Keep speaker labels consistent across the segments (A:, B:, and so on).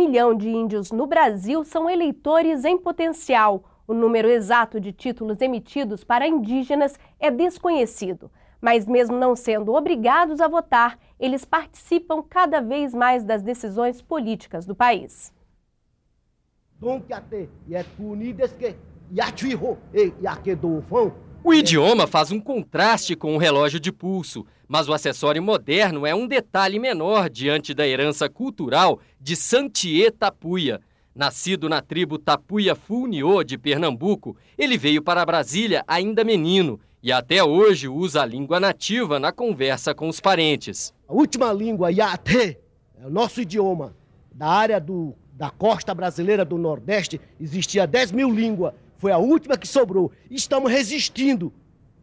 A: milhão de índios no Brasil são eleitores em potencial. O número exato de títulos emitidos para indígenas é desconhecido. Mas, mesmo não sendo obrigados a votar, eles participam cada vez mais das decisões políticas do país. O idioma faz um contraste com o relógio de pulso, mas o acessório moderno é um detalhe menor diante da herança cultural de Santier Tapuia. Nascido na tribo Tapuia Fulniô de Pernambuco, ele veio para Brasília ainda menino e até hoje usa a língua nativa na conversa com os parentes.
B: A última língua, Yate, é o nosso idioma. Da área do, da costa brasileira do Nordeste existia 10 mil línguas foi a última que sobrou. Estamos resistindo,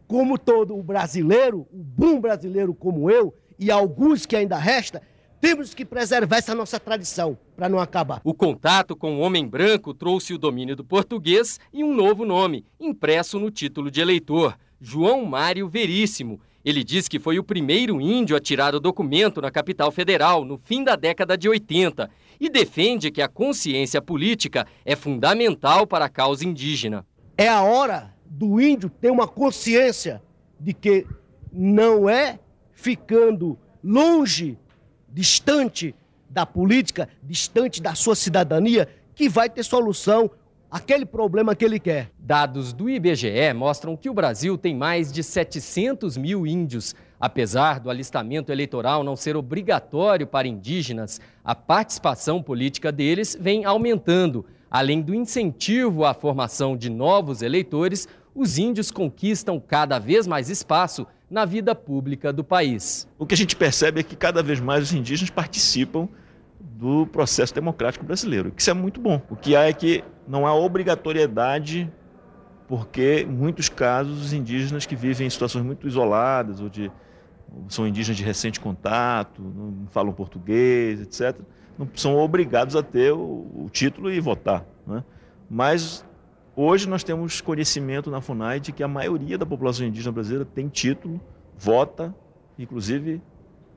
B: como todo o brasileiro, o bom brasileiro como eu, e alguns que ainda resta, temos que preservar essa nossa tradição para não acabar. O
A: contato com o homem branco trouxe o domínio do português e um novo nome, impresso no título de eleitor, João Mário Veríssimo, ele diz que foi o primeiro índio a tirar o documento na capital federal no fim da década de 80 e defende que a consciência política é fundamental para a causa indígena.
B: É a hora do índio ter uma consciência de que não é ficando longe, distante da política, distante da sua cidadania, que vai ter solução aquele problema que ele quer.
A: Dados do IBGE mostram que o Brasil tem mais de 700 mil índios. Apesar do alistamento eleitoral não ser obrigatório para indígenas, a participação política deles vem aumentando. Além do incentivo à formação de novos eleitores, os índios conquistam cada vez mais espaço na vida pública
C: do país. O que a gente percebe é que cada vez mais os indígenas participam do processo democrático brasileiro, que isso é muito bom. O que há é que não há obrigatoriedade, porque muitos casos os indígenas que vivem em situações muito isoladas ou de são indígenas de recente contato, não falam português, etc., não são obrigados a ter o, o título e votar. Né? Mas hoje nós temos conhecimento na FUNAI de que a maioria da população indígena brasileira tem título, vota, inclusive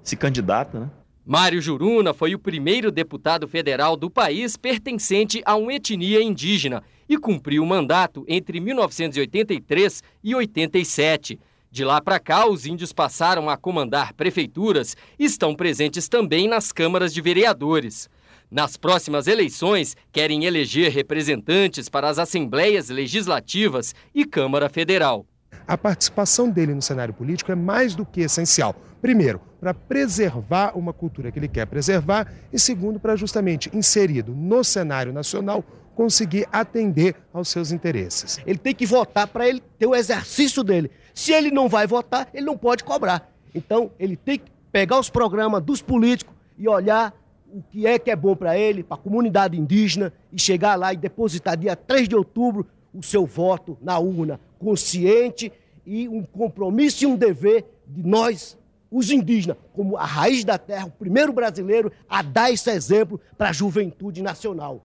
C: se candidata, né? Mário Juruna foi o primeiro deputado
A: federal do país pertencente a uma etnia indígena e cumpriu o mandato entre 1983 e 87. De lá para cá, os índios passaram a comandar prefeituras e estão presentes também nas câmaras de vereadores. Nas próximas eleições, querem eleger representantes para as assembleias legislativas e Câmara Federal.
B: A participação dele no cenário político é mais do que essencial Primeiro, para preservar uma cultura que ele quer preservar, e segundo, para justamente inserido no cenário nacional conseguir atender aos seus interesses. Ele tem que votar para ele ter o exercício dele. Se ele não vai votar, ele não pode cobrar. Então, ele tem que pegar os programas dos políticos e olhar o que é que é bom para ele, para a comunidade indígena, e chegar lá e depositar dia 3 de outubro o seu voto na urna, consciente e um compromisso e um dever de nós os indígenas como a raiz da terra, o primeiro brasileiro a dar esse exemplo para a juventude nacional.